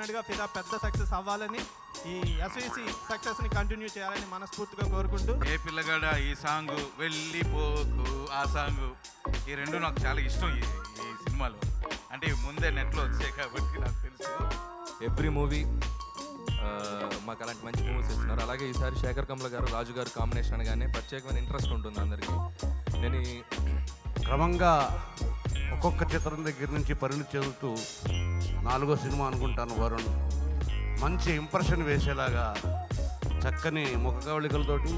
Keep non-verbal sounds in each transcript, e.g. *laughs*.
డెఫినెట్గా ఫిదా పెద్ద సక్సెస్ అవ్వాలని ఈ ఎస్విసి సక్సెస్ ని కంటిన్యూ చేయాలని మనస్ఫూర్తిగా కోరుకుంటూ ఏ పిల్లగాడ ఈ సాంగ్ వెళ్ళిపోకు ఆ సాంగ్ ఈ రెండు నాకు చాలా ఇష్టం ఈ సినిమాలో అంటే ముందే నెట్లో వచ్చే కాబట్టి నాకు తెలుసు ఎవ్రీ మూవీ మాకు అలాంటి మంచి మూవీస్ ఇస్తున్నారు అలాగే ఈసారి శేఖర్ కమల గారు రాజు గారు కాంబినేషన్ అనగానే ప్రత్యేకమైన ఇంట్రెస్ట్ ఉంటుంది అందరికీ నేను క్రమంగా ఒక్కొక్క చిత్రం దగ్గర నుంచి పరిణితి చెందుతూ నాలుగో సినిమా అనుకుంటాను వరుణ్ మంచి ఇంప్రెషన్ వేసేలాగా చక్కని ముఖకవళికలతోటి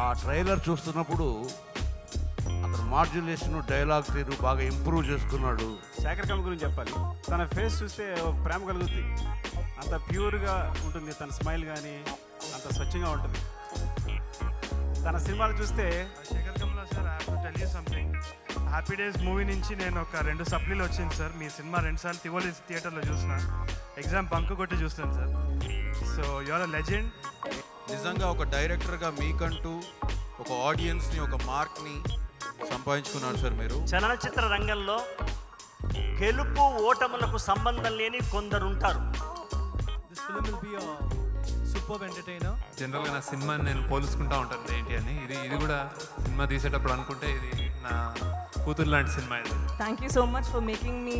ఆ ట్రైలర్ చూస్తున్నప్పుడు అతను మాడ్యులేషన్ డైలాగ్ తీరు బాగా ఇంప్రూవ్ చేసుకున్నాడు శేఖర్ కమ్ గురించి చెప్పాలి తన ఫేస్ చూస్తే ప్రేమ కలుగుతుంది అంత ప్యూర్గా ఉంటుంది తన స్మైల్ కానీ అంత స్వచ్ఛంగా ఉంటుంది తన సినిమాలు చూస్తే Shekhar Kamal sir have to tell you something happy days movie నుంచి నేను ఒక రెండు సప్లీలు వచ్చింది సార్ మీ సినిమా రెండుసార్లు తివోలి థియేటర్లో చూసిన ఎగ్జామ్ బంక్ కొట్టి చూస్తాను sir so your a legend నిజంగా ఒక డైరెక్టర్గా మీకంటూ ఒక ఆడియన్స్ని ఒక మార్క్ని సంపాదించుకున్నారు సార్ మీరు చలనచిత్ర రంగంలో గెలుపు ఓటములకు సంబంధం లేని కొందరు ఉంటారు సూపర్ జనరల్గా నా సినిమాని నేను పోల్చుకుంటా ఉంటాను ఏంటి అని ఇది ఇది కూడా సినిమా తీసేటప్పుడు అనుకుంటే ఇది నా కూతురు లాంటి సినిమా ఇది thank you so much for making me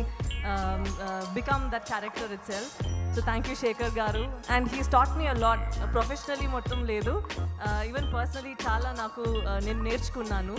become that character itself so thank you Shekhar గారు and he start me a lot professionally మొత్తం లేదు ఈవెన్ పర్సనలీ చాలా నాకు నేను నేర్చుకున్నాను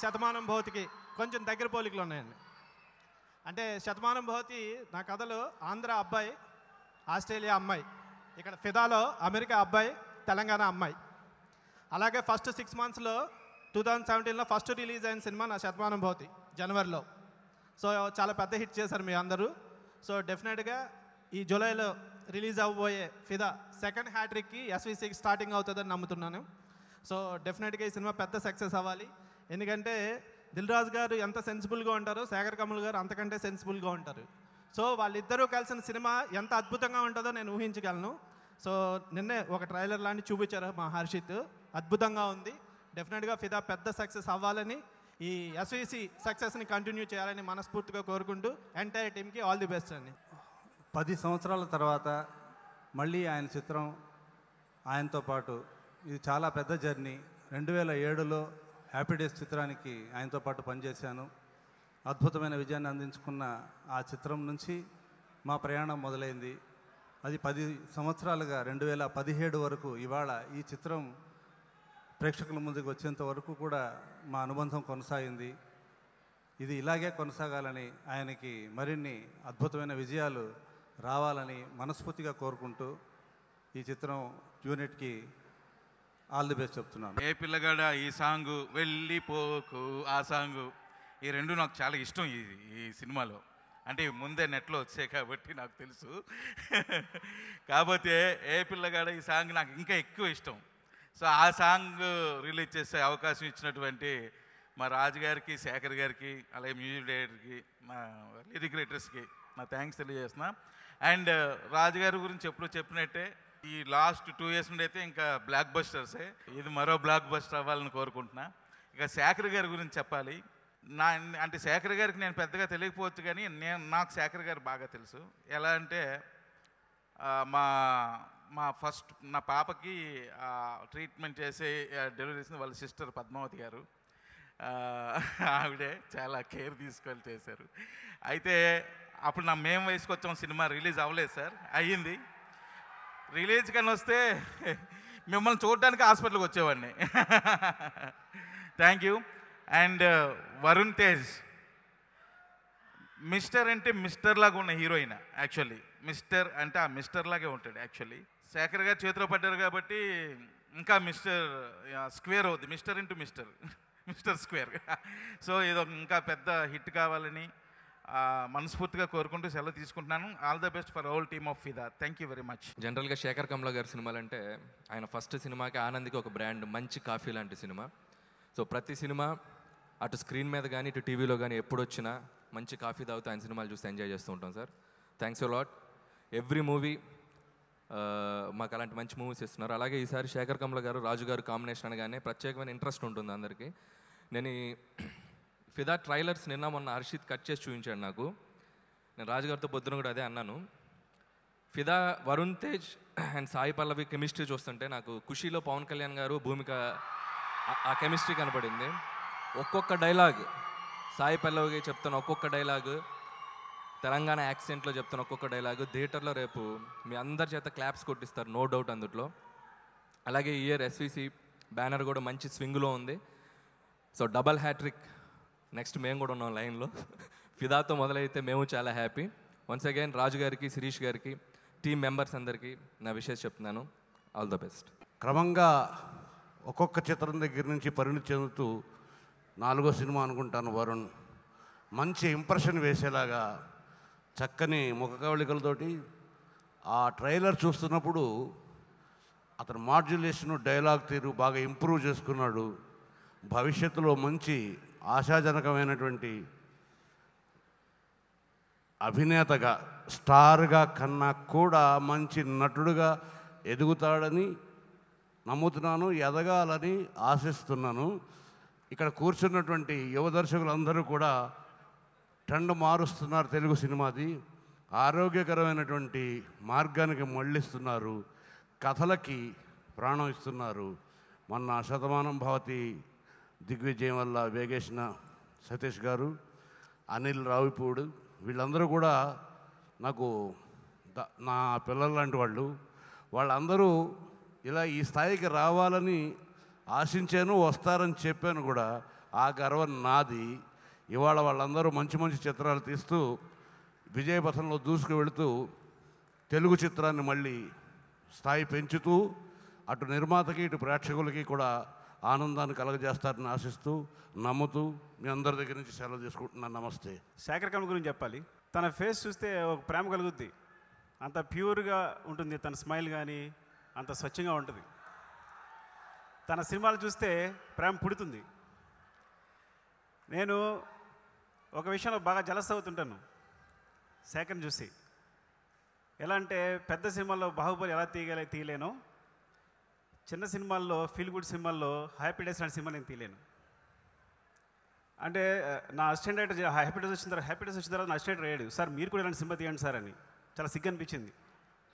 శతమానం భవతికి కొంచెం దగ్గర పోలికలు ఉన్నాయండి అంటే శతమానం భవతి నా కథలో ఆంధ్ర అబ్బాయి ఆస్ట్రేలియా అమ్మాయి ఇక్కడ ఫిదాలో అమెరికా అబ్బాయి తెలంగాణ అమ్మాయి అలాగే ఫస్ట్ సిక్స్ మంత్స్లో టూ థౌజండ్ సెవెంటీన్లో ఫస్ట్ రిలీజ్ అయిన సినిమా నా శతమానం భవతి జనవరిలో సో చాలా పెద్ద హిట్ చేశారు మీ అందరూ సో డెఫినెట్గా ఈ జూలైలో రిలీజ్ అవ్వబోయే ఫిదా సెకండ్ హ్యాట్రిక్కి ఎస్వీసీకి స్టార్టింగ్ అవుతుందని నమ్ముతున్నాను సో డెఫినెట్గా ఈ సినిమా పెద్ద సక్సెస్ అవ్వాలి ఎందుకంటే దిల్రాజు గారు ఎంత సెన్సిబుల్గా ఉంటారో శేఖర్ కమల్ గారు అంతకంటే సెన్సిబుల్గా ఉంటారు సో వాళ్ళిద్దరూ కలిసిన సినిమా ఎంత అద్భుతంగా ఉంటుందో నేను ఊహించగలను సో నిన్నే ఒక ట్రైలర్ లాంటి చూపించారు మా హర్షిత్ అద్భుతంగా ఉంది డెఫినెట్గా ఫిదా పెద్ద సక్సెస్ అవ్వాలని ఈ ఎస్విసి సక్సెస్ని కంటిన్యూ చేయాలని మనస్ఫూర్తిగా కోరుకుంటూ ఎంటైర్ టీమ్కి ఆల్ ది బెస్ట్ అండి పది సంవత్సరాల తర్వాత మళ్ళీ ఆయన చిత్రం ఆయనతో పాటు ఇది చాలా పెద్ద జర్నీ రెండు వేల ఏడులో హ్యాపీ డేస్ చిత్రానికి ఆయనతో పాటు పనిచేశాను అద్భుతమైన విజయాన్ని అందించుకున్న ఆ చిత్రం నుంచి మా ప్రయాణం మొదలైంది అది పది సంవత్సరాలుగా రెండు వేల పదిహేడు వరకు ఇవాళ ఈ చిత్రం ప్రేక్షకుల ముందుకు వచ్చేంత వరకు కూడా మా అనుబంధం కొనసాగింది ఇది ఇలాగే కొనసాగాలని ఆయనకి మరిన్ని అద్భుతమైన విజయాలు రావాలని మనస్ఫూర్తిగా కోరుకుంటూ ఈ చిత్రం యూనిట్కి ఆల్ ది బెస్ట్ చెప్తున్నాను ఏ పిల్లగాడ ఈ సాంగ్ వెళ్ళిపోకు ఆ సాంగ్ ఈ రెండు నాకు చాలా ఇష్టం ఈ ఈ సినిమాలో అంటే ముందే నెట్లో వచ్చాయి కాబట్టి నాకు తెలుసు కాకపోతే ఏ పిల్లగాడ ఈ సాంగ్ నాకు ఇంకా ఎక్కువ ఇష్టం సో ఆ సాంగ్ రిలీజ్ చేసే అవకాశం ఇచ్చినటువంటి మా రాజుగారికి శేఖర్ గారికి అలాగే మ్యూజిక్ డైరెక్టర్కి మా లిరిక్ రైటర్స్కి నా థ్యాంక్స్ తెలియజేస్తున్నా అండ్ రాజుగారి గురించి ఎప్పుడు చెప్పినట్టే ఈ లాస్ట్ టూ ఇయర్స్ నుండి అయితే ఇంకా బ్లాక్ బస్టర్సే ఇది మరో బ్లాక్ బస్టర్ అవ్వాలని కోరుకుంటున్నా ఇక శాఖరి గారి గురించి చెప్పాలి నా అంటే శేఖర్ గారికి నేను పెద్దగా తెలియకపోవచ్చు కానీ నేను నాకు శేఖర్ గారు బాగా తెలుసు ఎలా అంటే మా మా ఫస్ట్ నా పాపకి ట్రీట్మెంట్ చేసే డెలివరీ చేసిన వాళ్ళ సిస్టర్ పద్మావతి గారు ఆవిడే చాలా కేర్ తీసుకొని చేశారు అయితే అప్పుడు నా మేము వయసుకు సినిమా రిలీజ్ అవ్వలేదు సార్ అయ్యింది రిలీజ్ కానీ వస్తే *laughs* మిమ్మల్ని చూడడానికి హాస్పిటల్కి వచ్చేవాడిని thank you and Varun Tej mister అంటే మిస్టర్ లాగా ఉన్న హీరోయిన్ యాక్చువల్లీ మిస్టర్ అంటే ఆ మిస్టర్ లాగే ఉంటాడు యాక్చువల్లీ శేఖర్ గారు చేతిలో పడ్డారు కాబట్టి ఇంకా మిస్టర్ స్క్వేర్ అవుద్ది mister into mister mister square so ఇది ఇంకా పెద్ద హిట్ కావాలని మనస్ఫూర్తిగా కోరుకుంటూ సెలవు తీసుకుంటున్నాను all the best for whole team of Fidaa thank you very much జనరల్గా శేఖర్ కమలా గారి సినిమాలు అంటే ఆయన ఫస్ట్ సినిమాకి ఆనందికి ఒక బ్రాండ్ మంచి కాఫీ లాంటి సినిమా సో ప్రతి సినిమా అటు స్క్రీన్ మీద కానీ ఇటు టీవీలో కానీ ఎప్పుడొచ్చినా మంచి కాఫీ తాగుతూ ఆయన సినిమాలు చూస్తే ఎంజాయ్ చేస్తూ ఉంటాం sir thanks lot every movie మాకు అలాంటి మంచి మూవీస్ ఇస్తున్నారు అలాగే ఈసారి శేఖర్ కమల గారు రాజు గారు కాంబినేషన్ అనగానే ప్రత్యేకమైన ఇంట్రెస్ట్ ఉంటుంది అందరికీ నేను ఫిదా ట్రైలర్స్ నిన్న మొన్న హర్షిత్ కట్ చేసి చూపించాడు నాకు నేను రాజుగారితో పొద్దున కూడా అదే అన్నాను ఫిదా వరుణ్ తేజ్ అండ్ సాయి పల్లవి కెమిస్ట్రీ చూస్తుంటే నాకు ఖుషీలో పవన్ కళ్యాణ్ గారు భూమిక ఆ కెమిస్ట్రీ కనపడింది ఒక్కొక్క డైలాగ్ సాయి పల్లవికి చెప్తున్న ఒక్కొక్క డైలాగ్ తెలంగాణ యాక్సిడెంట్లో చెప్తున్న ఒక్కొక్క డైలాగు థియేటర్లో రేపు మీ అందరి చేత క్లాప్స్ కొట్టిస్తారు నో డౌట్ అందుట్లో అలాగే ఈ ఇయర్ ఎస్విసి బ్యానర్ కూడా మంచి స్వింగ్లో ఉంది సో డబల్ హ్యాట్రిక్ నెక్స్ట్ మేము కూడా ఉన్నాం లైన్లో ఫిదాతో మొదలైతే మేము చాలా హ్యాపీ వన్స్ అగైన్ రాజు గారికి శిరీష్ గారికి టీం మెంబర్స్ అందరికీ నా విషయం చెప్తున్నాను ఆల్ ద బెస్ట్ క్రమంగా ఒక్కొక్క చిత్రం దగ్గర నుంచి పరిణితి చెందుతూ నాలుగో సినిమా అనుకుంటాను వరుణ్ మంచి ఇంప్రెషన్ వేసేలాగా చక్కని ముఖకవళికలతోటి ఆ ట్రైలర్ చూస్తున్నప్పుడు అతను మాడ్యులేషన్ డైలాగ్ తీరు బాగా ఇంప్రూవ్ చేసుకున్నాడు భవిష్యత్తులో మంచి ఆశాజనకమైనటువంటి అభినేతగా స్టార్గా కన్నా కూడా మంచి నటుడుగా ఎదుగుతాడని నమ్ముతున్నాను ఎదగాలని ఆశిస్తున్నాను ఇక్కడ కూర్చున్నటువంటి యువ దర్శకులందరూ కూడా ట్రెండ్ మారుస్తున్నారు తెలుగు సినిమాది ఆరోగ్యకరమైనటువంటి మార్గానికి మళ్ళిస్తున్నారు కథలకి ప్రాణం ఇస్తున్నారు మొన్న శతమానం భవతి దిగ్విజయం వల్ల వేగేసిన సతీష్ గారు అనిల్ రావిపూడు వీళ్ళందరూ కూడా నాకు నా పిల్లలు లాంటి వాళ్ళు వాళ్ళందరూ ఇలా ఈ స్థాయికి రావాలని ఆశించాను వస్తారని చెప్పాను కూడా ఆ గర్వం నాది ఇవాళ వాళ్ళందరూ మంచి మంచి చిత్రాలు తీస్తూ విజయపథంలో దూసుకు వెళుతూ తెలుగు చిత్రాన్ని మళ్ళీ స్థాయి పెంచుతూ అటు నిర్మాతకి ఇటు ప్రేక్షకులకి కూడా ఆనందాన్ని కలగజేస్తారని ఆశిస్తూ నమ్ముతూ మీ అందరి దగ్గర నుంచి సెలవు తీసుకుంటున్నాను నమస్తే శేఖర్ గురించి చెప్పాలి తన ఫేస్ చూస్తే ఒక ప్రేమ కలుగుద్ది అంత ప్యూర్గా ఉంటుంది తన స్మైల్ కానీ అంత స్వచ్ఛంగా ఉంటుంది తన సినిమాలు చూస్తే ప్రేమ పుడుతుంది నేను ఒక విషయంలో బాగా జలస్ అవుతుంటాను శేఖర్ని చూసి ఎలా అంటే పెద్ద సినిమాల్లో బాహుబలి ఎలా తీయగలే తీయలేనో చిన్న సినిమాల్లో ఫీల్ గుడ్ సినిమాల్లో హ్యాపీ డేస్ లాంటి సినిమా నేను తీయలేను అంటే నా అసిస్టెంట్ రైటర్ హ్యాపీ డేస్ వచ్చిన తర్వాత హ్యాపీ డేస్ వచ్చిన తర్వాత నా అసిస్టెంట్ రాయాడు సార్ మీరు కూడా ఇలాంటి సినిమా తీయండి సార్ అని చాలా సిగ్గు అనిపించింది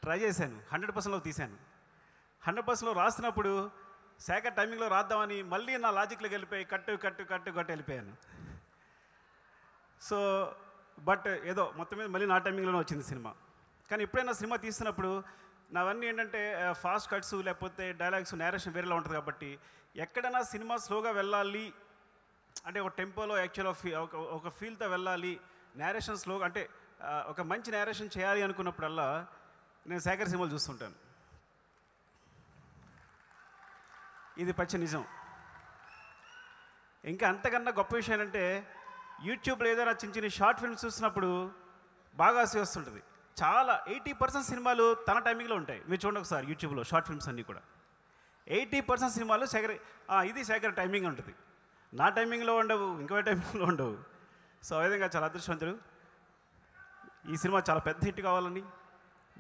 ట్రై చేశాను హండ్రెడ్ పర్సెంట్లో తీశాను హండ్రెడ్ పర్సెంట్లో రాస్తున్నప్పుడు శాఖ టైమింగ్లో రాద్దామని మళ్ళీ నా లాజిక్లోకి వెళ్ళిపోయి కట్టు కట్టు కట్టు కట్టు వెళ్ళిపోయాను సో బట్ ఏదో మొత్తం మీద మళ్ళీ నా టైమింగ్లోనే వచ్చింది సినిమా కానీ ఎప్పుడైనా సినిమా తీస్తున్నప్పుడు నావన్నీ ఏంటంటే ఫాస్ట్ కట్స్ లేకపోతే డైలాగ్స్ నేరేషన్ వేరేలా ఉంటుంది కాబట్టి ఎక్కడైనా సినిమా స్లోగా వెళ్ళాలి అంటే ఒక టెంపోలో యాక్చువల్ ఒక ఫీల్తో వెళ్ళాలి నేరేషన్ స్లోగా అంటే ఒక మంచి నేరేషన్ చేయాలి అనుకున్నప్పుడల్లా నేను శేఖర్ సినిమాలు చూస్తుంటాను ఇది పచ్చి నిజం ఇంకా అంతకన్నా గొప్ప విషయం ఏంటంటే యూట్యూబ్లో ఏదైనా చిన్న చిన్న షార్ట్ ఫిల్మ్స్ చూసినప్పుడు బాగా ఆశ వస్తుంటుంది చాలా ఎయిటీ పర్సెంట్ సినిమాలు తన టైమింగ్లో ఉంటాయి మీరు చూడండి ఒకసారి యూట్యూబ్లో షార్ట్ ఫిల్మ్స్ అన్నీ కూడా ఎయిటీ పర్సెంట్ సినిమాలు శేఖర్ ఇది శేఖర్ టైమింగ్ ఉంటుంది నా టైమింగ్లో ఉండవు ఇంకో టైమింగ్లో ఉండవు సో ఆ విధంగా చాలా అదృష్టవంతుడు ఈ సినిమా చాలా పెద్ద హిట్ కావాలని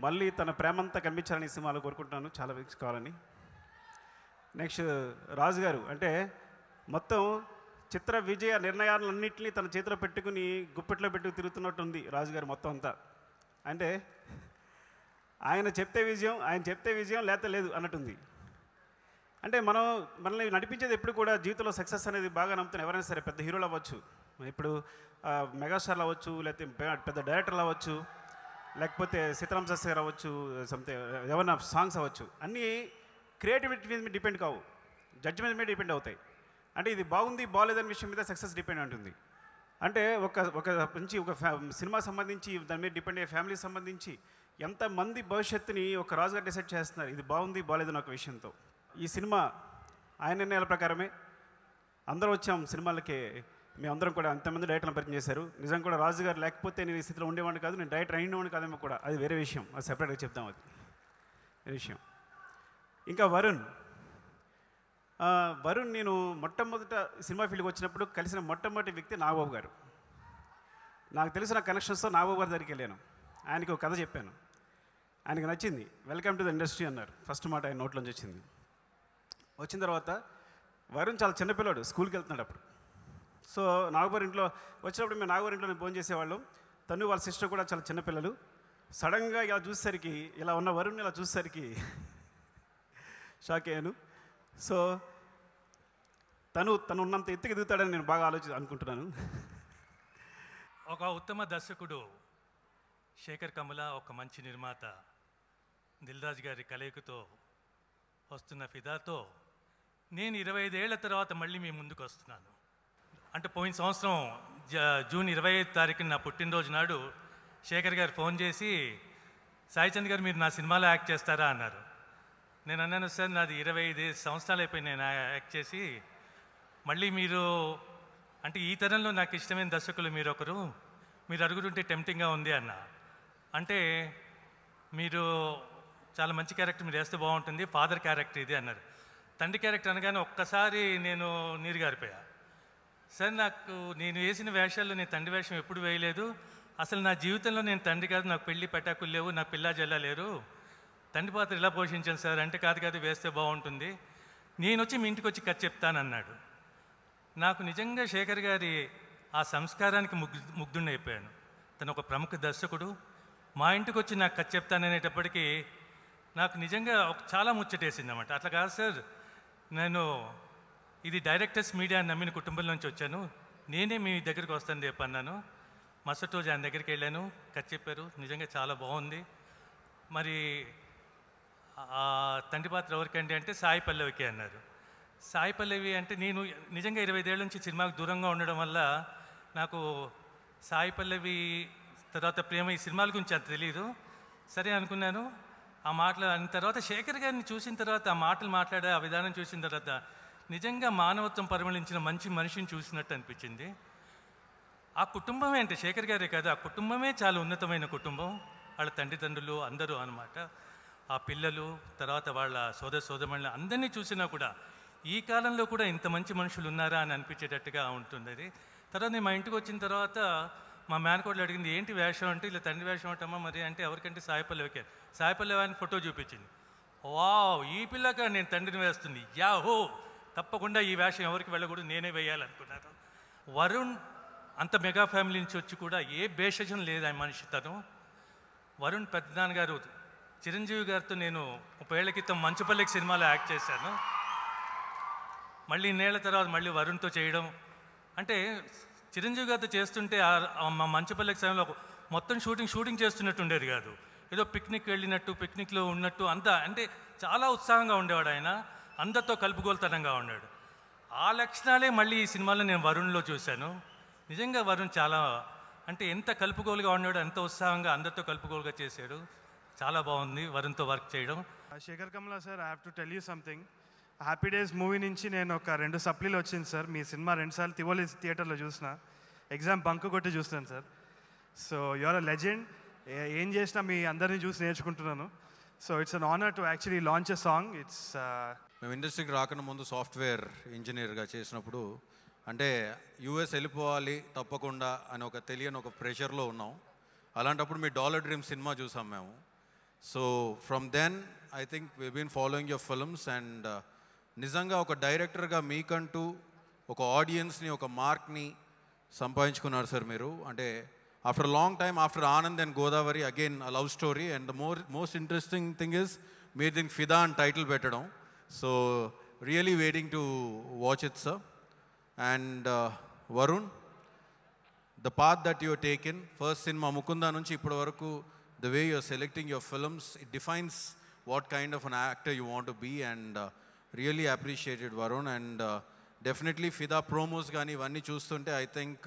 మళ్ళీ తన ప్రేమంతా కనిపించాలని ఈ సినిమాలో కోరుకుంటున్నాను చాలా వీక్స్ కావాలని నెక్స్ట్ రాజు గారు అంటే మొత్తం చిత్ర విజయ నిర్ణయాలన్నింటినీ తన చేతిలో పెట్టుకుని గుప్పెట్లో పెట్టుకు తిరుగుతున్నట్టుంది రాజుగారు మొత్తం అంతా అంటే ఆయన చెప్తే విజయం ఆయన చెప్తే విజయం లేత లేదు అన్నట్టుంది అంటే మనం మనల్ని నడిపించేది ఎప్పుడు కూడా జీవితంలో సక్సెస్ అనేది బాగా నమ్ముతున్న ఎవరైనా సరే పెద్ద హీరోలు అవ్వచ్చు ఇప్పుడు మెగాస్టార్లు అవ్వచ్చు లేకపోతే పెద్ద డైరెక్టర్లు అవ్వచ్చు లేకపోతే సీతారాం సస్ గారు అవ్వచ్చు సంథింగ్ ఎవరైనా సాంగ్స్ అవ్వచ్చు అన్నీ క్రియేటివిటీ మీద డిపెండ్ కావు జడ్జిమెంట్ మీద డిపెండ్ అవుతాయి అంటే ఇది బాగుంది బాగాలేదనే విషయం మీద సక్సెస్ డిపెండ్ ఉంటుంది అంటే ఒక ఒక మంచి ఒక సినిమా సంబంధించి దాని మీద డిపెండ్ అయ్యే ఫ్యామిలీ సంబంధించి ఎంతమంది భవిష్యత్తుని ఒక రాజుగారు డిసైడ్ చేస్తున్నారు ఇది బాగుంది బాగాలేదు ఒక విషయంతో ఈ సినిమా ఆయన నిర్ణయాల ప్రకారమే అందరూ వచ్చాం సినిమాలకి మేమందరం కూడా అంతమంది డైరెక్టర్లు పరిచయం చేశారు నిజం కూడా రాజు గారు లేకపోతే నేను ఈ స్థితిలో ఉండేవాడిని కాదు నేను డైరెక్టర్ అయినవాడిని కాదేమో కూడా అది వేరే విషయం అది సెపరేట్గా చెప్దాం అది విషయం ఇంకా వరుణ్ వరుణ్ నేను మొట్టమొదట సినిమా ఫీల్డ్కి వచ్చినప్పుడు కలిసిన మొట్టమొదటి వ్యక్తి నాగబాబు గారు నాకు తెలిసిన కనెక్షన్స్తో నాగబాబు గారి దగ్గరికి వెళ్ళాను ఆయనకి ఒక కథ చెప్పాను ఆయనకి నచ్చింది వెల్కమ్ టు ద ఇండస్ట్రీ అన్నారు ఫస్ట్ మాట ఆయన నోట్లోంచి వచ్చింది వచ్చిన తర్వాత వరుణ్ చాలా చిన్నపిల్లాడు స్కూల్కి వెళ్తున్నాడు అప్పుడు సో నాగబారి ఇంట్లో వచ్చినప్పుడు మేము నాగబారు ఇంట్లోనే ఫోన్ చేసేవాళ్ళం తను వాళ్ళ సిస్టర్ కూడా చాలా చిన్నపిల్లలు సడన్గా ఇలా చూసేసరికి ఇలా ఉన్న వరుణ్ ఇలా చూసేసరికి *laughs* షాక్ అయ్యాను సో తను తను ఉన్నంత ఎత్తుకు ఎదుగుతాడని నేను బాగా ఆలోచి అనుకుంటున్నాను ఒక ఉత్తమ దర్శకుడు శేఖర్ కమల ఒక మంచి నిర్మాత దిల్రాజ్ గారి కలయికతో వస్తున్న ఫిదాతో నేను ఇరవై ఐదేళ్ల తర్వాత మళ్ళీ మీ ముందుకు వస్తున్నాను అంటే పోయిన సంవత్సరం జూన్ ఇరవై ఐదు తారీఖున నా పుట్టినరోజు నాడు శేఖర్ గారు ఫోన్ చేసి సాయిచంద్ గారు మీరు నా సినిమాలో యాక్ట్ చేస్తారా అన్నారు నేను అన్నాను సార్ నాది ఇరవై ఐదు సంవత్సరాలు అయిపోయి నేను యాక్ట్ చేసి మళ్ళీ మీరు అంటే ఈ తరంలో నాకు ఇష్టమైన దర్శకులు మీరు ఒకరు మీరు అడుగుతుంటే టెంప్టింగ్గా ఉంది అన్న అంటే మీరు చాలా మంచి క్యారెక్టర్ మీరు వేస్తే బాగుంటుంది ఫాదర్ క్యారెక్టర్ ఇది అన్నారు తండ్రి క్యారెక్టర్ అనగానే ఒక్కసారి నేను నీరు గారిపోయా సార్ నాకు నేను వేసిన వేషాల్లో నేను తండ్రి వేషం ఎప్పుడు వేయలేదు అసలు నా జీవితంలో నేను తండ్రి కాదు నాకు పెళ్ళి పెట్టాకులు లేవు నా పిల్ల జల్లలేరు లేరు తండ్రి పాత్ర ఇలా పోషించాను సార్ అంటే కాదు కాదు వేస్తే బాగుంటుంది నేను వచ్చి మీ ఇంటికి వచ్చి కట్ చెప్తానన్నాడు నాకు నిజంగా శేఖర్ గారి ఆ సంస్కారానికి ముగ్ధు అయిపోయాను తను ఒక ప్రముఖ దర్శకుడు మా ఇంటికి వచ్చి నాకు కథ చెప్తాననేటప్పటికీ నాకు నిజంగా చాలా ముచ్చటేసింది అనమాట అట్లా కాదు సార్ నేను ఇది డైరెక్టర్స్ మీడియా నమ్మిన కుటుంబం నుంచి వచ్చాను నేనే మీ దగ్గరికి వస్తాను రేపు అన్నాను మరుసటి రోజు ఆయన దగ్గరికి వెళ్ళాను కథ చెప్పారు నిజంగా చాలా బాగుంది మరి తండ్రి పాత్ర ఎవరికండి అంటే సాయి పల్లవికి అన్నారు సాయి పల్లవి అంటే నేను నిజంగా ఇరవై ఐదేళ్ళ నుంచి సినిమాకు దూరంగా ఉండడం వల్ల నాకు సాయి పల్లవి తర్వాత ప్రేమ ఈ సినిమాల గురించి అంత తెలియదు సరే అనుకున్నాను ఆ మాటలు అన్న తర్వాత శేఖర్ గారిని చూసిన తర్వాత ఆ మాటలు మాట్లాడే ఆ విధానం చూసిన తర్వాత నిజంగా మానవత్వం పరిమళించిన మంచి మనిషిని చూసినట్టు అనిపించింది ఆ కుటుంబమే అంటే శేఖర్ గారే కాదు ఆ కుటుంబమే చాలా ఉన్నతమైన కుటుంబం వాళ్ళ తండ్రిదండ్రులు అందరూ అనమాట ఆ పిల్లలు తర్వాత వాళ్ళ సోదర సోదరులు అందరినీ చూసినా కూడా ఈ కాలంలో కూడా ఇంత మంచి మనుషులు ఉన్నారా అని అనిపించేటట్టుగా ఉంటుంది అది తర్వాత నేను మా ఇంటికి వచ్చిన తర్వాత మా మేనకోడలు అడిగింది ఏంటి వేషం అంటే ఇలా తండ్రి వేషం అంటామా మరి అంటే ఎవరికంటే సాయిపల్లె ఓకే సాయిపల్లె అని ఫోటో చూపించింది వా ఈ పిల్లక నేను తండ్రిని వేస్తుంది యాహో తప్పకుండా ఈ వేషం ఎవరికి వెళ్ళకూడదు నేనే వేయాలనుకున్నాను వరుణ్ అంత మెగా ఫ్యామిలీ నుంచి వచ్చి కూడా ఏ భేషజం లేదు ఆ మనిషి తను వరుణ్ పెద్దనాన్నగారు గారు చిరంజీవి గారితో నేను ముప్పై ఏళ్ళ క్రితం మంచుపల్లికి సినిమాలో యాక్ట్ చేశాను మళ్ళీ ఇన్నేళ్ల తర్వాత మళ్ళీ వరుణ్తో చేయడం అంటే చిరంజీవి గారితో చేస్తుంటే మా మంచిపల్లికి సమయంలో మొత్తం షూటింగ్ షూటింగ్ చేస్తున్నట్టు ఉండేది కాదు ఏదో పిక్నిక్ వెళ్ళినట్టు పిక్నిక్లో ఉన్నట్టు అంతా అంటే చాలా ఉత్సాహంగా ఉండేవాడు ఆయన అందరితో కలుపుగోలుతనంగా ఉన్నాడు ఆ లక్షణాలే మళ్ళీ ఈ సినిమాలో నేను వరుణ్లో చూశాను నిజంగా వరుణ్ చాలా అంటే ఎంత కలుపుగోలుగా ఉన్నాడు ఎంత ఉత్సాహంగా అందరితో కలుపుగోలుగా చేశాడు చాలా బాగుంది వరుణ్తో వర్క్ చేయడం Sekhar Kammula sir I have to tell you something happy days movie నుంచి నేను ఒక రెండు సప్లీలు వచ్చింది సార్ మీ సినిమా రెండుసార్లు తివోలి థియేటర్లో చూసిన ఎగ్జామ్ బంక్ కొట్టి చూస్తాను sir so your a legend ఏం చేసినా మీ అందరినీ చూసి నేర్చుకుంటున్నాను so it's an honour to actually launch a song it's మేము ఇండస్ట్రీకి రాకుండా ముందు సాఫ్ట్వేర్ ఇంజనీర్గా చేసినప్పుడు అంటే యూఎస్ వెళ్ళిపోవాలి తప్పకుండా అని ఒక తెలియని ఒక ప్రెషర్లో ఉన్నాం అలాంటప్పుడు మీ డాలర్ డ్రీమ్ సినిమా చూసాం మేము so from then I think we been following your films and నిజంగా ఒక డైరెక్టర్గా మీకంటూ ఒక ఆడియన్స్ని ఒక మార్క్ని సంపాదించుకున్నారు సార్ మీరు అంటే after long time after Anand and Godavari again love story and the more most interesting thing is మీరు దీనికి ఫిదా అని టైటిల్ పెట్టడం so really waiting to watch it sir and uh, Varun the path that your in first సినిమా ముకుందా నుంచి ఇప్పటి వరకు the way you're selecting your films it defines what kind of an actor you want be and uh, really appreciated Varun and definitely Fidaa promos కానీ ఇవన్నీ చూస్తుంటే I think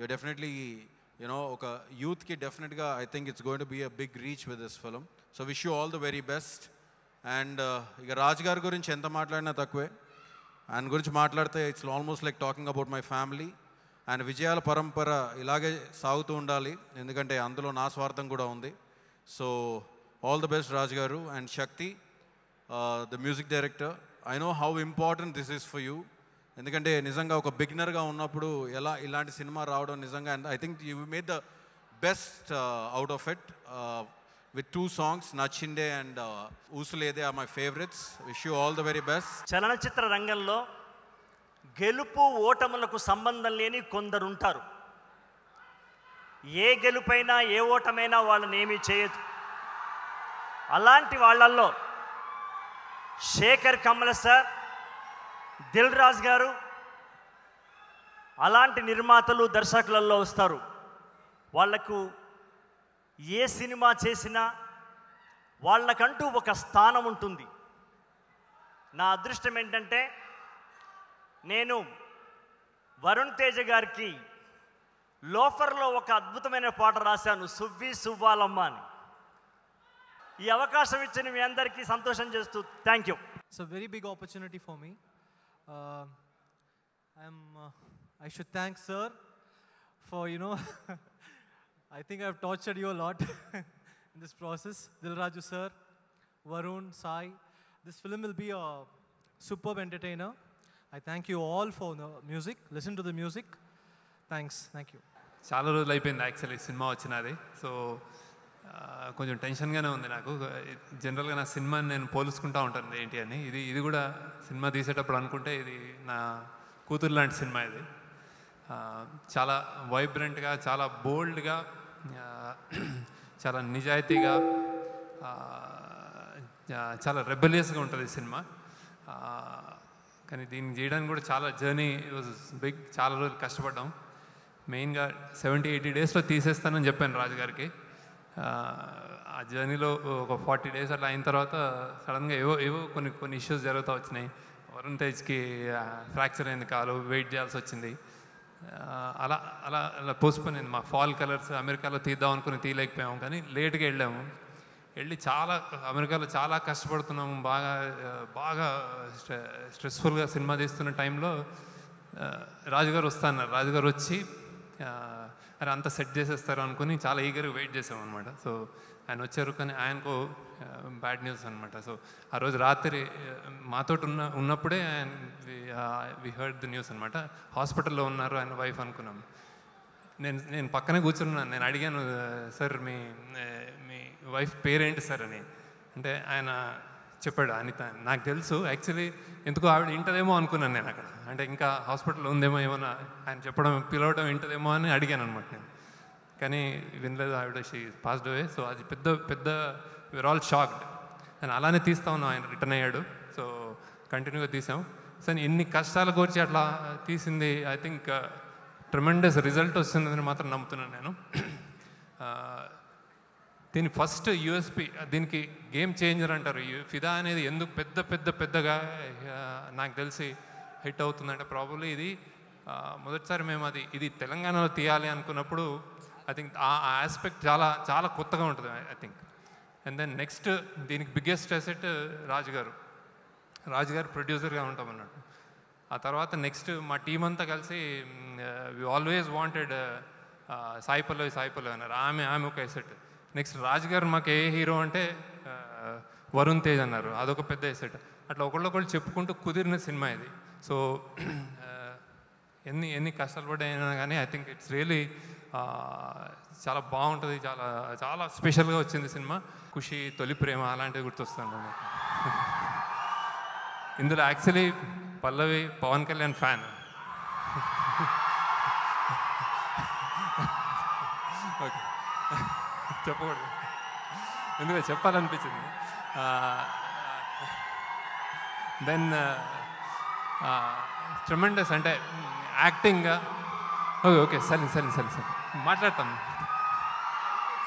you definitely you know ఒక యూత్కి డెఫినెట్గా I think it's going to be a big reach with this film so wish you all the very best and ఇక రాజ్ గారి గురించి ఎంత మాట్లాడినా తక్కువే ఆయన గురించి మాట్లాడితే it's almost like talking about my family and విజయాల పరంపర ఇలాగే సాగుతూ ఉండాలి ఎందుకంటే అందులో నా స్వార్థం కూడా ఉంది సో ఆల్ ద బెస్ట్ రాజుగారు గారు and Shakti the music director I know how important this is for you ఎందుకంటే నిజంగా ఒక బిగినర్గా ఉన్నప్పుడు ఎలా ఇలాంటి సినిమా రావడం నిజంగా and I think you made the best out of it with two songs నచ్చిండే అండ్ ఊసులేదే are my favourites wish you all the very best చలనచిత్ర రంగంలో గెలుపు ఓటములకు సంబంధం లేని కొందరుంటారు ఏ గెలుపైనా ఏ ఓటమైనా వాళ్ళని ఏమీ చేయదు అలాంటి వాళ్ళల్లో శేఖర్ కమల సార్ దిల్ రాజ్ గారు అలాంటి నిర్మాతలు దర్శకులలో వస్తారు వాళ్లకు ఏ సినిమా చేసినా వాళ్ళకంటూ ఒక స్థానం ఉంటుంది నా అదృష్టం ఏంటంటే నేను వరుణ్ తేజ గారికి లోఫర్లో ఒక అద్భుతమైన పాట రాశాను సువ్వి సువ్వాలమ్మ అని ఈ అవకాశం ఇచ్చిన మీ అందరికీ సంతోషం చేస్తూ thank you it's a very big opportunity for me I'm I should thank sir for you know I think I tortured you lot in this process Dil Raju sir Varun Sai this film will be a super entertainer I thank you all for the music listen to the music thanks thank you చాలా రోజులు అయిపోయింది actually cinema వచ్చినది so కొంచెం టెన్షన్గానే ఉంది నాకు జనరల్గా నా సినిమాని నేను పోల్చుకుంటూ ఉంటాను ఏంటి అని ఇది ఇది కూడా సినిమా తీసేటప్పుడు అనుకుంటే ఇది నా కూతురు లాంటి సినిమా ఇది చాలా వైబ్రెంట్గా చాలా బోల్డ్గా చాలా నిజాయితీగా చాలా రెబలియస్గా ఉంటుంది సినిమా కానీ దీన్ని చేయడానికి కూడా చాలా జర్నీ వాజ్ బిగ్ చాలా రోజులు కష్టపడ్డాం మెయిన్గా సెవెంటీ ఎయిటీ డేస్లో తీసేస్తానని చెప్పాను రాజుగారికి ఆ జర్నీలో ఒక ఫార్టీ డేస్ అట్లా అయిన తర్వాత సడన్గా ఏవో ఏవో కొన్ని కొన్ని ఇష్యూస్ జరుగుతూ వచ్చినాయి వరుణ్ తేజ్కి ఫ్రాక్చర్ అయింది కాలు వెయిట్ చేయాల్సి వచ్చింది అలా అలా అలా పోస్ట్పోన్ అయింది మా ఫాల్ కలర్స్ అమెరికాలో తీద్దాం అనుకుని తీయలేకపోయాము కానీ లేట్గా వెళ్ళాము వెళ్ళి చాలా అమెరికాలో చాలా కష్టపడుతున్నాము బాగా బాగా స్ట్రెస్ఫుల్గా సినిమా తీస్తున్న టైంలో రాజుగారు వస్తాను రాజుగారు వచ్చి అరే అంత సెట్ చేసేస్తారు అనుకుని చాలా ఈగర్గా వెయిట్ చేసామన్నమాట సో ఆయన వచ్చారు కానీ ఆయనకు బ్యాడ్ న్యూస్ అనమాట సో ఆ రోజు రాత్రి మాతో ఉన్న ఉన్నప్పుడే ఆయన వి హర్డ్ ది న్యూస్ అనమాట హాస్పిటల్లో ఉన్నారు ఆయన వైఫ్ అనుకున్నాం నేను నేను పక్కనే కూర్చున్నాను నేను అడిగాను సార్ మీ మీ వైఫ్ పేరేంటి సార్ అని అంటే ఆయన చెప్పాడు అనిత నాకు తెలుసు యాక్చువల్లీ ఎందుకు ఆవిడ ఇంటదేమో అనుకున్నాను నేను అక్కడ అంటే ఇంకా హాస్పిటల్ ఉందేమో ఏమన్నా ఆయన చెప్పడం పిలవడం ఇంటదేమో అని అడిగాను అనమాట నేను కానీ వినలేదు ఆవిడ షీ పాస్డ్ అవే సో అది పెద్ద పెద్ద విర్ ఆల్ షాక్డ్ నేను అలానే తీస్తా ఉన్నాను ఆయన రిటర్న్ అయ్యాడు సో కంటిన్యూగా తీసాం సో ఇన్ని కష్టాల గురించి అట్లా తీసింది ఐ థింక్ ట్రిమెండస్ రిజల్ట్ వస్తుందని మాత్రం నమ్ముతున్నాను నేను *clears throat* uh, దీని ఫస్ట్ యుఎస్పి దీనికి గేమ్ చేంజర్ అంటారు ఫిదా అనేది ఎందుకు పెద్ద పెద్ద పెద్దగా నాకు తెలిసి హిట్ అవుతుందంటే ప్రాబ్లీ ఇది మొదటిసారి మేము అది ఇది తెలంగాణలో తీయాలి అనుకున్నప్పుడు ఐ థింక్ ఆ ఆస్పెక్ట్ చాలా చాలా కొత్తగా ఉంటుంది I think and then next దీనికి బిగ్గెస్ట్ అసెట్ రాజుగారు రాజుగారు ప్రొడ్యూసర్గా ఉంటాం అన్నట్టు ఆ తర్వాత నెక్స్ట్ మా టీం అంతా కలిసి we always wanted Sai Pallavi Sai Pallavi అన్నారు ఆమె ఆమె ఒక ఎసెట్ నెక్స్ట్ రాజ్ గారు మాకు ఏ హీరో అంటే వరుణ్ తేజ్ అన్నారు అదొక పెద్ద ఎసెట్ అట్లా ఒకళ్ళొకళ్ళు చెప్పుకుంటూ కుదిరిన సినిమా ఇది సో ఎన్ని ఎన్ని కష్టాలు పడైనా కానీ ఐ థింక్ ఇట్స్ రియలీ చాలా బాగుంటుంది చాలా చాలా స్పెషల్గా వచ్చింది సినిమా ఖుషి తొలి ప్రేమ అలాంటివి గుర్తొస్తుంది నాకు ఇందులో actually Pallavi Pawan Kalyan fan okay చెప్పకూడదు ఎందుకంటే చెప్పాలనిపించింది దెన్ ట్రమెండస్ అంటే యాక్టింగ్ ఓకే ఓకే సరే సరే సరే సరే మాట్లాడతాం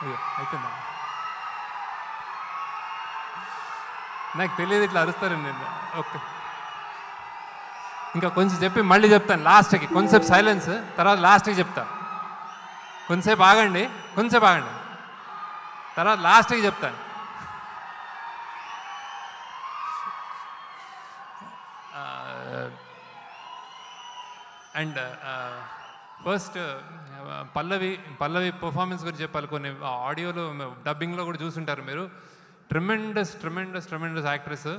అయ్యో అయిపోయిందా నాకు తెలియదు ఇట్లా అరుస్తారు నేను ఓకే ఇంకా కొంచెం చెప్పి మళ్ళీ చెప్తాను లాస్ట్కి కొంచెంసేపు సైలెన్స్ తర్వాత లాస్ట్కి చెప్తాను కొంచెంసేపు ఆగండి కొంచెంసేపు ఆగండి తర్వాత లాస్ట్కి చెప్తాను and first Pallavi Pallavi performance గురించి చెప్పాలి కొన్ని ఆడియోలో డబ్బింగ్లో కూడా చూసుంటారు మీరు tremendous tremendous tremendous actress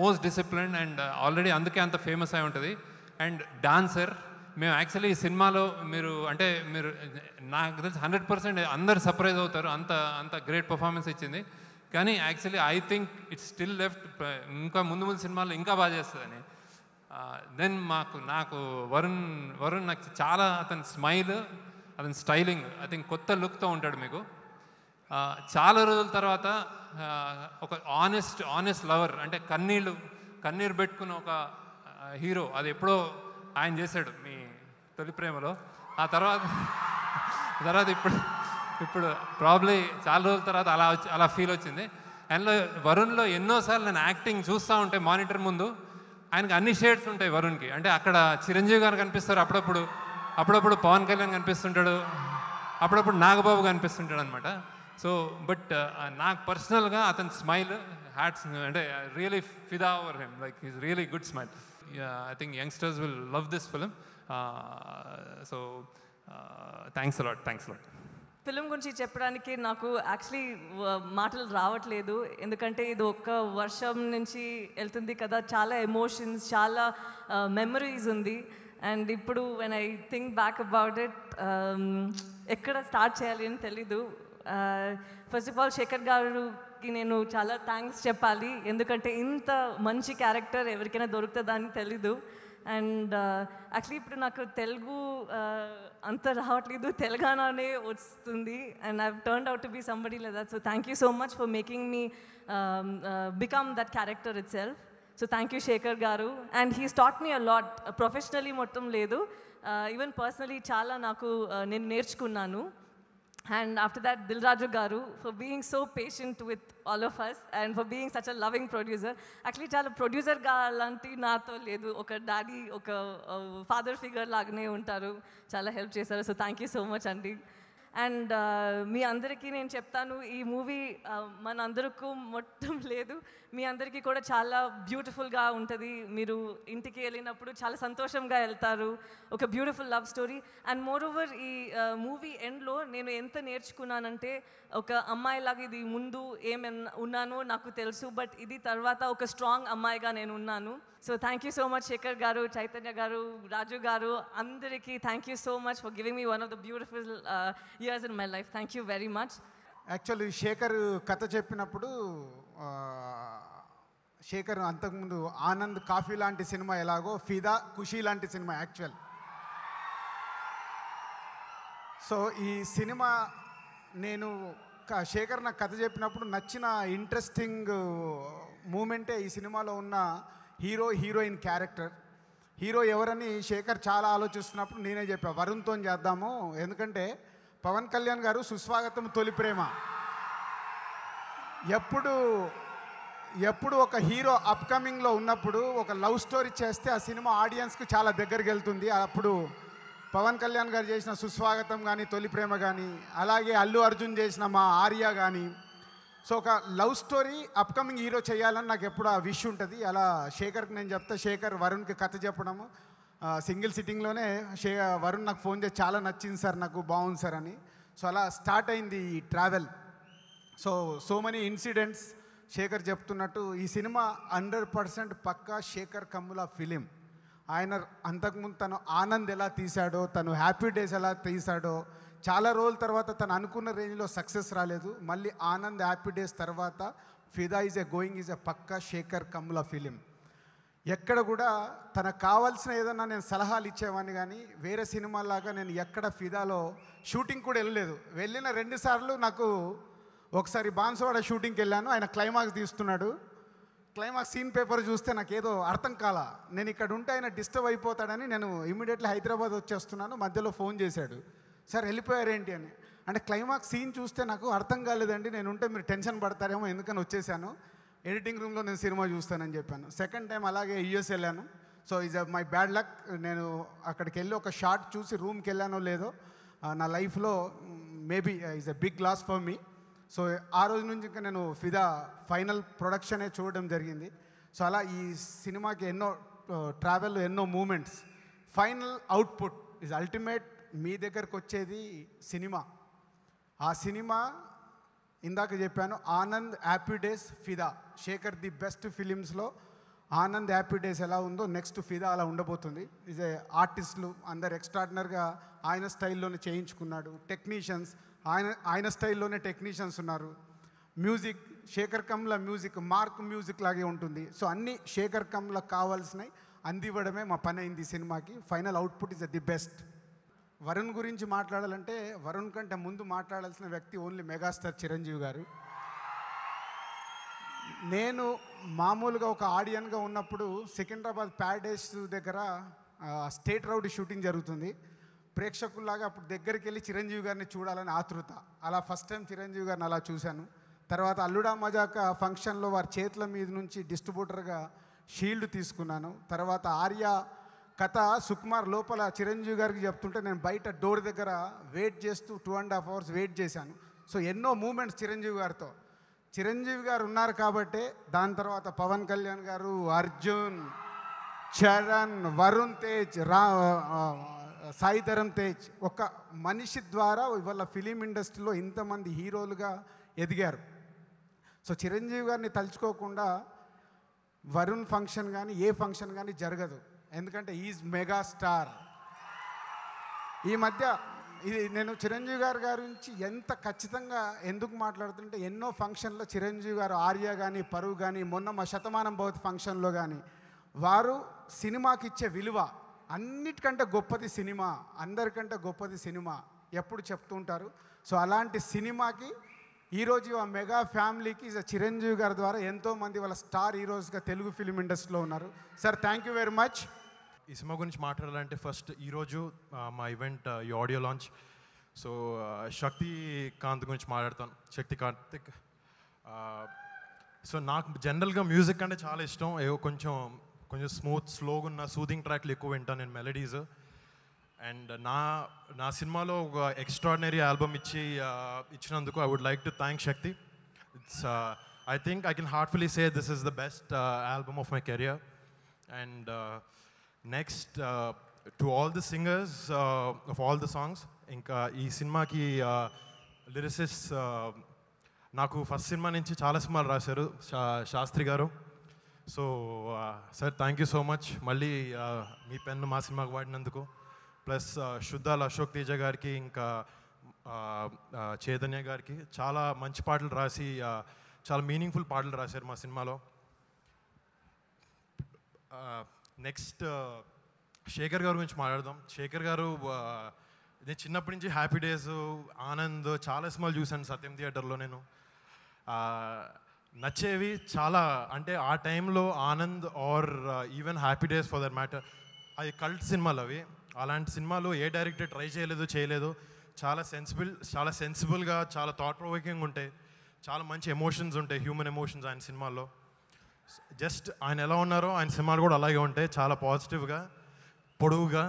most discipline and already అందుకే అంత ఫేమస్ అయి ఉంటుంది అండ్ డాన్సర్ మేము యాక్చువల్లీ ఈ సినిమాలో మీరు అంటే మీరు నాకు తెలిసి హండ్రెడ్ పర్సెంట్ అందరు సర్ప్రైజ్ అవుతారు అంత అంత గ్రేట్ పర్ఫార్మెన్స్ ఇచ్చింది కానీ actually I think it's still left ఇంకా ముందు ముందు సినిమాలు ఇంకా బాగా చేస్తుందని దెన్ మాకు నాకు వరుణ్ వరుణ్ నాకు చాలా అతని స్మైల్ అతని స్టైలింగ్ ఐ థింక్ కొత్త లుక్తో ఉంటాడు మీకు చాలా రోజుల తర్వాత ఒక ఆనెస్ట్ ఆనెస్ట్ లవర్ అంటే కన్నీళ్ళు కన్నీరు పెట్టుకున్న ఒక హీరో అది ఎప్పుడో ఆయన చేశాడు మీ తొలి ప్రేమలో ఆ తర్వాత *laughs* తర్వాత ఇప్పుడు ఇప్పుడు ప్రాబ్లీ చాలా రోజుల తర్వాత అలా వచ్చి అలా ఫీల్ వచ్చింది అండ్లో వరుణ్లో ఎన్నోసార్లు నేను యాక్టింగ్ చూస్తూ ఉంటాయి మానిటర్ ముందు ఆయనకి అన్ని షేడ్స్ ఉంటాయి వరుణ్కి అంటే అక్కడ చిరంజీవి గారు కనిపిస్తారు అప్పుడప్పుడు అప్పుడప్పుడు పవన్ కళ్యాణ్ కనిపిస్తుంటాడు అప్పుడప్పుడు నాగబాబు కనిపిస్తుంటాడు అనమాట సో బట్ నాకు పర్సనల్గా అతని స్మైల్ హ్యాట్స్ అంటే really Fidaa over him like is really good smile I think youngsters will love this film so thanks lot thanks a lot film గురించి చెప్పడానికి నాకు యాక్చువల్లీ మాటలు రావట్లేదు ఎందుకంటే ఇది ఒక్క వర్షం నుంచి వెళ్తుంది కదా చాలా ఎమోషన్స్ చాలా మెమరీస్ ఉంది అండ్ ఇప్పుడు when I think back about it ఎక్కడ స్టార్ట్ చేయాలి అని తెలీదు ఫస్ట్ ఆఫ్ ఆల్ శేఖర్ గారుకి నేను చాలా థ్యాంక్స్ చెప్పాలి ఎందుకంటే ఇంత మంచి క్యారెక్టర్ ఎవరికైనా దొరుకుతుందని తెలీదు అండ్ యాక్చువల్లీ uh, ఇప్పుడు నాకు తెలుగు uh, అంత రావట్లేదు తెలంగాణనే వస్తుంది and I turn out to be somebody లేదా so thank you so much for making me become that character itself so thank you Shekhar గారు and he start me a lot professionally మొత్తం లేదు ఈవెన్ uh, పర్సనలీ చాలా నాకు నేను నేర్చుకున్నాను And after that, Dilraju Garu for being so patient with all of us and for being such a loving producer. Actually, చాలా producer గా అలాంటి నాతో లేదు ఒక డాడీ ఒక ఫాదర్ ఫిగర్ లాగానే ఉంటారు చాలా హెల్ప్ చేశారు so thank you so much అండి అండ్ మీ అందరికీ నేను చెప్తాను ఈ మూవీ మన అందరికీ మొత్తం లేదు మీ అందరికీ కూడా చాలా బ్యూటిఫుల్గా ఉంటుంది మీరు ఇంటికి వెళ్ళినప్పుడు చాలా సంతోషంగా వెళ్తారు ఒక beautiful love story and moreover ఈ మూవీ ఎండ్లో నేను ఎంత నేర్చుకున్నానంటే ఒక లాగా ఇది ముందు ఏమన్నా ఉన్నాను నాకు తెలుసు బట్ ఇది తర్వాత ఒక స్ట్రాంగ్ అమ్మాయిగా నేను ఉన్నాను so thank you so much Sekhar గారు చైతన్య గారు రాజు గారు అందరికీ thank you so much for giving me one of the beautiful years in my life thank you very much actually Sekhar కథ చెప్పినప్పుడు శేఖర్ అంతకుముందు ఆనంద్ కాఫీ లాంటి సినిమా ఎలాగో ఫిదా ఖుషీ లాంటి సినిమా యాక్చువల్ సో ఈ సినిమా నేను శేఖర్ నాకు కథ చెప్పినప్పుడు నచ్చిన ఇంట్రెస్టింగ్ మూమెంటే ఈ సినిమాలో ఉన్న హీరో హీరోయిన్ క్యారెక్టర్ హీరో ఎవరని శేఖర్ చాలా ఆలోచిస్తున్నప్పుడు నేనే చెప్పా వరుణ్తో చేద్దాము ఎందుకంటే పవన్ కళ్యాణ్ గారు సుస్వాగతం తొలి ప్రేమ ఎప్పుడు ఎప్పుడు ఒక హీరో అప్కమింగ్లో ఉన్నప్పుడు ఒక లవ్ స్టోరీ చేస్తే ఆ సినిమా ఆడియన్స్కి చాలా దగ్గరికి వెళ్తుంది అప్పుడు పవన్ కళ్యాణ్ గారు చేసిన సుస్వాగతం కానీ తొలి ప్రేమ కానీ అలాగే అల్లు అర్జున్ చేసిన మా ఆర్య కానీ సో ఒక లవ్ స్టోరీ అప్కమింగ్ హీరో చేయాలని నాకు ఎప్పుడు ఆ విష్ ఉంటుంది అలా శేఖర్కి నేను చెప్తా శేఖర్ వరుణ్కి కథ చెప్పడము సింగిల్ సిట్టింగ్లోనే షే వరుణ్ నాకు ఫోన్ చేసి చాలా నచ్చింది సార్ నాకు బాగుంది సార్ అని సో అలా స్టార్ట్ అయింది ఈ travel so so many incidents Sekhar చెప్తున్నట్టు ఈ సినిమా హండ్రెడ్ పర్సెంట్ పక్కా శేఖర్ కమ్ముల ఫిలిం ఆయన అంతకుముందు తను ఆనంద్ ఎలా తీశాడో తను హ్యాపీ డేస్ ఎలా తీశాడో చాలా రోజుల తర్వాత తను అనుకున్న రేంజ్లో సక్సెస్ రాలేదు మళ్ళీ ఆనంద్ హ్యాపీ డేస్ తర్వాత Fidaa is a going is a పక్క శేఖర్ కమ్ల ఫిలిం ఎక్కడ కూడా తనకు కావాల్సిన ఏదన్నా నేను సలహాలు ఇచ్చేవాడిని కానీ వేరే సినిమాలాగా నేను ఎక్కడ ఫిదాలో షూటింగ్ కూడా వెళ్ళలేదు వెళ్ళిన రెండుసార్లు నాకు ఒకసారి బాన్సవాడ షూటింగ్కి వెళ్ళాను ఆయన క్లైమాక్స్ తీస్తున్నాడు క్లైమాక్స్ సీన్ పేపర్ చూస్తే నాకేదో అర్థం కాల నేను ఇక్కడ ఉంటే ఆయన డిస్టర్బ్ అయిపోతాడని నేను ఇమీడియట్లీ హైదరాబాద్ వచ్చేస్తున్నాను మధ్యలో ఫోన్ చేశాడు సార్ వెళ్ళిపోయారేంటి అని అంటే క్లైమాక్స్ సీన్ చూస్తే నాకు అర్థం కాలేదండి నేను ఉంటే మీరు టెన్షన్ పడతారేమో ఎందుకని వచ్చేసాను ఎడిటింగ్ రూమ్లో నేను సినిమా చూస్తానని చెప్పాను సెకండ్ టైం అలాగే యూఎస్ వెళ్ళాను so is my bad luck నేను అక్కడికి వెళ్ళి ఒక షార్ట్ చూసి రూమ్కి వెళ్ళానో లేదో నా లైఫ్లో maybe is a big loss for me so ఆ రోజు నుంచి ఇంకా నేను ఫిదా ఫైనల్ ప్రొడక్షనే చూడడం జరిగింది సో అలా ఈ సినిమాకి ఎన్నో ట్రావెల్ ఎన్నో moments final output is ultimate మీ దగ్గరకు వచ్చేది సినిమా ఆ సినిమా ఇందాక చెప్పాను Anand happy days Fidaa Sekhar the best ఫిలిమ్స్లో ఆనంద్ హ్యాపీ డేస్ ఎలా ఉందో నెక్స్ట్ ఫిదా అలా ఉండబోతుంది ఏ ఆర్టిస్టులు అందరు ఎక్స్ట్రాడినర్గా ఆయన స్టైల్లోనే చేయించుకున్నాడు టెక్నీషియన్స్ ఆయన ఆయన స్టైల్లోనే టెక్నీషియన్స్ ఉన్నారు music Sekhar Kammula music mark music లాగే ఉంటుంది సో అన్ని శేఖర్ కమ్ల కావాల్సినవి అందివ్వడమే మా పని అయింది సినిమాకి final output is the best Varun గురించి మాట్లాడాలంటే వరుణ్ కంటే ముందు మాట్లాడాల్సిన వ్యక్తి ఓన్లీ మెగాస్టార్ చిరంజీవి గారు నేను మామూలుగా ఒక ఆడియన్గా ఉన్నప్పుడు సికింద్రాబాద్ ప్యారడైస్ దగ్గర స్టేట్ రౌడ్ షూటింగ్ జరుగుతుంది ప్రేక్షకుల్లాగా అప్పుడు దగ్గరికి వెళ్ళి చిరంజీవి గారిని చూడాలని ఆతృత అలా ఫస్ట్ టైం చిరంజీవి గారిని అలా చూశాను తర్వాత అల్లుడా మజాక ఫంక్షన్లో వారి చేతుల మీద నుంచి డిస్ట్రిబ్యూటర్గా షీల్డ్ తీసుకున్నాను తర్వాత ఆర్య కథ సుకుమార్ లోపల చిరంజీవి గారికి చెప్తుంటే నేను బయట డోర్ దగ్గర వెయిట్ చేస్తూ two and half hours wait చేశాను సో ఎన్నో మూమెంట్స్ చిరంజీవి గారితో చిరంజీవి గారు ఉన్నారు కాబట్టే దాని తర్వాత పవన్ కళ్యాణ్ గారు అర్జున్ చరణ్ వరుణ్ తేజ్ రా సాయి తరం తేజ్ ఒక మనిషి ద్వారా ఇవాళ ఫిలిం ఇండస్ట్రీలో ఇంతమంది హీరోలుగా ఎదిగారు సో చిరంజీవి గారిని తలుచుకోకుండా వరుణ్ ఫంక్షన్ కానీ ఏ ఫంక్షన్ కానీ జరగదు ఎందుకంటే ఈజ్ మెగా స్టార్ ఈ మధ్య ఇది నేను చిరంజీవి గారి గురించి ఎంత ఖచ్చితంగా ఎందుకు మాట్లాడుతుంటే ఎన్నో ఫంక్షన్లో చిరంజీవి గారు ఆర్య కానీ పరువు కానీ మొన్న మా శతమానం భవతి ఫంక్షన్లో కానీ వారు సినిమాకి ఇచ్చే విలువ అన్నిటికంటే గొప్పది సినిమా అందరికంటే గొప్పది సినిమా ఎప్పుడు చెప్తూ ఉంటారు సో అలాంటి సినిమాకి ఈరోజు ఆ మెగా ఫ్యామిలీకి చిరంజీవి గారి ద్వారా ఎంతోమంది వాళ్ళ స్టార్ ఈరోజుగా తెలుగు ఫిలిం ఇండస్ట్రీలో ఉన్నారు sir thank you very much ఈ సినిమా గురించి మాట్లాడాలంటే ఫస్ట్ ఈరోజు మా ఈవెంట్ ఈ audio launch so Shaktikanth గురించి మాట్లాడతాను శక్తి కార్తిక్ సో నాకు జనరల్గా మ్యూజిక్ అంటే చాలా ఇష్టం ఏవో కొంచెం కొంచెం స్మూత్ స్లోగా ఉన్న సూదింగ్ ట్రాక్లు ఎక్కువ వింటాను నేను మెలడీస్ అండ్ నా నా సినిమాలో ఒక ఎక్స్ట్రాడినరీ ఆల్బమ్ ఇచ్చి ఇచ్చినందుకు I would like to thank Shakti it's I think I can heartfully say this is the best album of my career and next to all the singers of all the songs ఇంకా ఈ సినిమాకి lyricists నాకు first cinema నుంచి చాలా సినిమాలు రాశారు శాస్త్రి గారు so sir thank you so much మళ్ళీ మీ పెన్ను మా సినిమాకు వాడినందుకు ప్లస్ శుద్ధాల అశోక్ తేజ గారికి ఇంకా చైతన్య గారికి చాలా మంచి పాటలు రాసి చాలా మీనింగ్ఫుల్ పాటలు రాశారు మా సినిమాలో నెక్స్ట్ శేఖర్ గారి గురించి మాట్లాడదాం శేఖర్ గారు నేను చిన్నప్పటి నుంచి హ్యాపీ డేస్ ఆనంద్ చాలా సినిమాలు చూశాను సత్యం థియేటర్లో నేను నచ్చేవి చాలా అంటే ఆ టైంలో Anand or even happy days for that matter అవి కల్ట్ సినిమాలు అవి అలాంటి సినిమాలు ఏ డైరెక్టర్ ట్రై చేయలేదు చేయలేదు చాలా సెన్సిబుల్ చాలా సెన్సిబుల్గా చాలా థాట్ ప్రొవోకింగ్ ఉంటాయి చాలా మంచి ఎమోషన్స్ ఉంటాయి హ్యూమన్ ఎమోషన్స్ ఆయన సినిమాల్లో జస్ట్ ఆయన ఎలా ఉన్నారో ఆయన సినిమాలు కూడా అలాగే ఉంటాయి చాలా పాజిటివ్గా పొడవుగా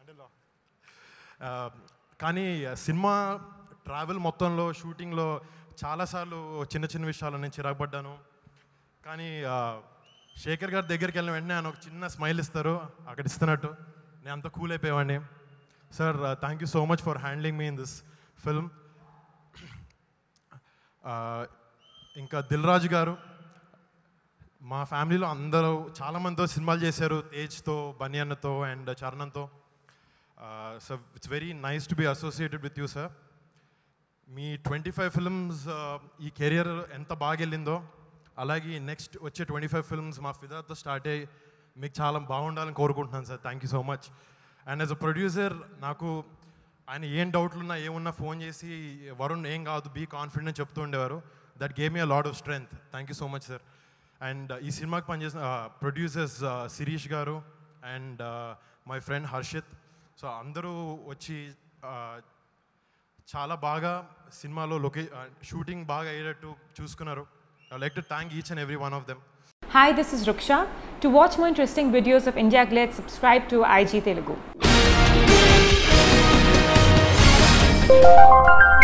అంటే uh, కానీ uh, సినిమా ట్రావెల్ మొత్తంలో షూటింగ్లో చాలాసార్లు చిన్న చిన్న విషయాల నేను చిరాకుపడ్డాను కానీ శేఖర్ గారి దగ్గరికి వెళ్ళిన వెంటనే ఆయన ఒక చిన్న స్మైల్ ఇస్తారు అక్కడ ఇస్తున్నట్టు నేను అంత కూల్ అయిపోయేవాడిని sir thank you so much for handling me in this film ఇంకా దిల్ రాజు గారు మా ఫ్యామిలీలో అందరూ చాలామందితో సినిమాలు చేశారు తేజ్తో బనియన్తో అండ్ చరణంతో so it's very nice to be associated with you sir మీ ట్వంటీ ఫైవ్ ఫిల్మ్స్ ఈ కెరియర్ ఎంత బాగా వెళ్ళిందో అలాగే నెక్స్ట్ వచ్చే ట్వంటీ ఫైవ్ ఫిల్మ్స్ మా ఫిదాతో స్టార్ట్ అయ్యి మీకు చాలా బాగుండాలని కోరుకుంటున్నాను sir thank you so much and as a producer నాకు ఆయన ఏం డౌట్లున్నా ఏమున్నా ఫోన్ చేసి వరుణ్ ఏం కాదు బీ కాన్ఫిడెంట్ అని చెప్తూ ఉండేవారు that gave a lot of strength thank you so much sir and ఈ సినిమాకి పనిచేసిన ప్రొడ్యూసర్స్ శిరీష్ గారు and my friend Harshith so అందరూ వచ్చి చాలా బాగా సినిమాలో లొకే షూటింగ్ బాగా అయ్యేటట్టు చూసుకున్నారు I like to thank each and every one of them hi this is Ruksha to watch more interesting videos of India glitz subscribe to IG Telugu